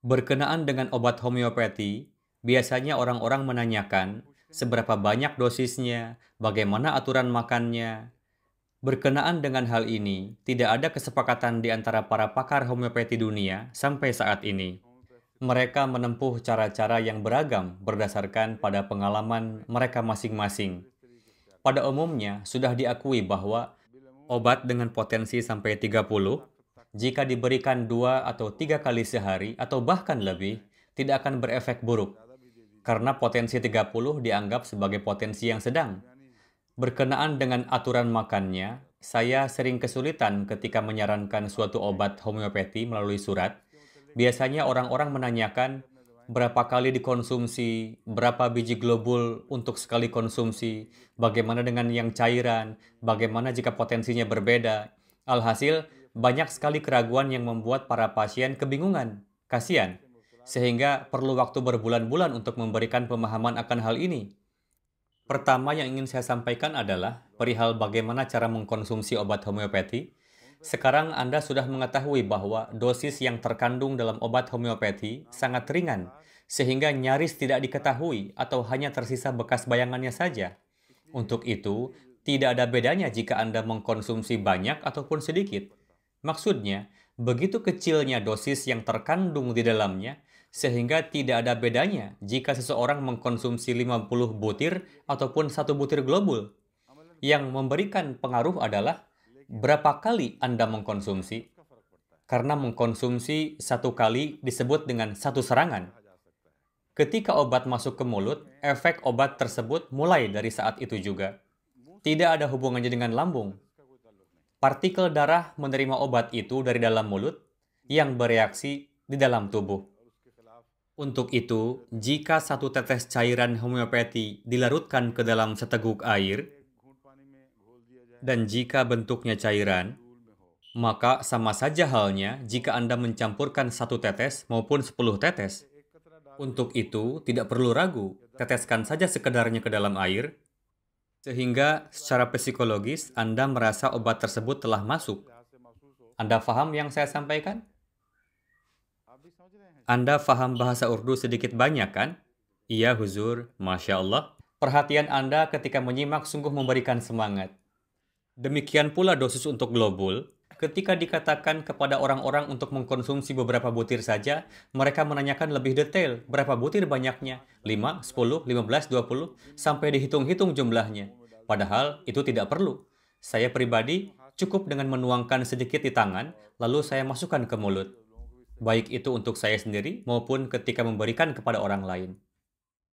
Berkenaan dengan obat homeopati, biasanya orang-orang menanyakan seberapa banyak dosisnya, bagaimana aturan makannya. Berkenaan dengan hal ini, tidak ada kesepakatan di antara para pakar homeopati dunia sampai saat ini. Mereka menempuh cara-cara yang beragam berdasarkan pada pengalaman mereka masing-masing. Pada umumnya, sudah diakui bahwa obat dengan potensi sampai 30 jika diberikan dua atau tiga kali sehari atau bahkan lebih, tidak akan berefek buruk. Karena potensi 30 dianggap sebagai potensi yang sedang. Berkenaan dengan aturan makannya, saya sering kesulitan ketika menyarankan suatu obat homeopati melalui surat. Biasanya orang-orang menanyakan, berapa kali dikonsumsi, berapa biji globul untuk sekali konsumsi, bagaimana dengan yang cairan, bagaimana jika potensinya berbeda. Alhasil, banyak sekali keraguan yang membuat para pasien kebingungan. Kasihan. Sehingga perlu waktu berbulan-bulan untuk memberikan pemahaman akan hal ini. Pertama yang ingin saya sampaikan adalah perihal bagaimana cara mengkonsumsi obat homeopati. Sekarang Anda sudah mengetahui bahwa dosis yang terkandung dalam obat homeopati sangat ringan, sehingga nyaris tidak diketahui atau hanya tersisa bekas bayangannya saja. Untuk itu, tidak ada bedanya jika Anda mengkonsumsi banyak ataupun sedikit. Maksudnya, begitu kecilnya dosis yang terkandung di dalamnya, sehingga tidak ada bedanya jika seseorang mengkonsumsi 50 butir ataupun satu butir global Yang memberikan pengaruh adalah berapa kali Anda mengkonsumsi. Karena mengkonsumsi satu kali disebut dengan satu serangan. Ketika obat masuk ke mulut, efek obat tersebut mulai dari saat itu juga. Tidak ada hubungannya dengan lambung, partikel darah menerima obat itu dari dalam mulut yang bereaksi di dalam tubuh. Untuk itu, jika satu tetes cairan homeopati dilarutkan ke dalam seteguk air, dan jika bentuknya cairan, maka sama saja halnya jika Anda mencampurkan satu tetes maupun sepuluh tetes. Untuk itu, tidak perlu ragu, teteskan saja sekedarnya ke dalam air, sehingga secara psikologis Anda merasa obat tersebut telah masuk. Anda faham yang saya sampaikan? Anda faham bahasa Urdu sedikit banyak kan? Iya huzur, Masya Allah. Perhatian Anda ketika menyimak sungguh memberikan semangat. Demikian pula dosis untuk global, ketika dikatakan kepada orang-orang untuk mengkonsumsi beberapa butir saja, mereka menanyakan lebih detail berapa butir banyaknya, 5, 10, 15, 20, sampai dihitung-hitung jumlahnya. Padahal itu tidak perlu. Saya pribadi cukup dengan menuangkan sedikit di tangan, lalu saya masukkan ke mulut. Baik itu untuk saya sendiri maupun ketika memberikan kepada orang lain.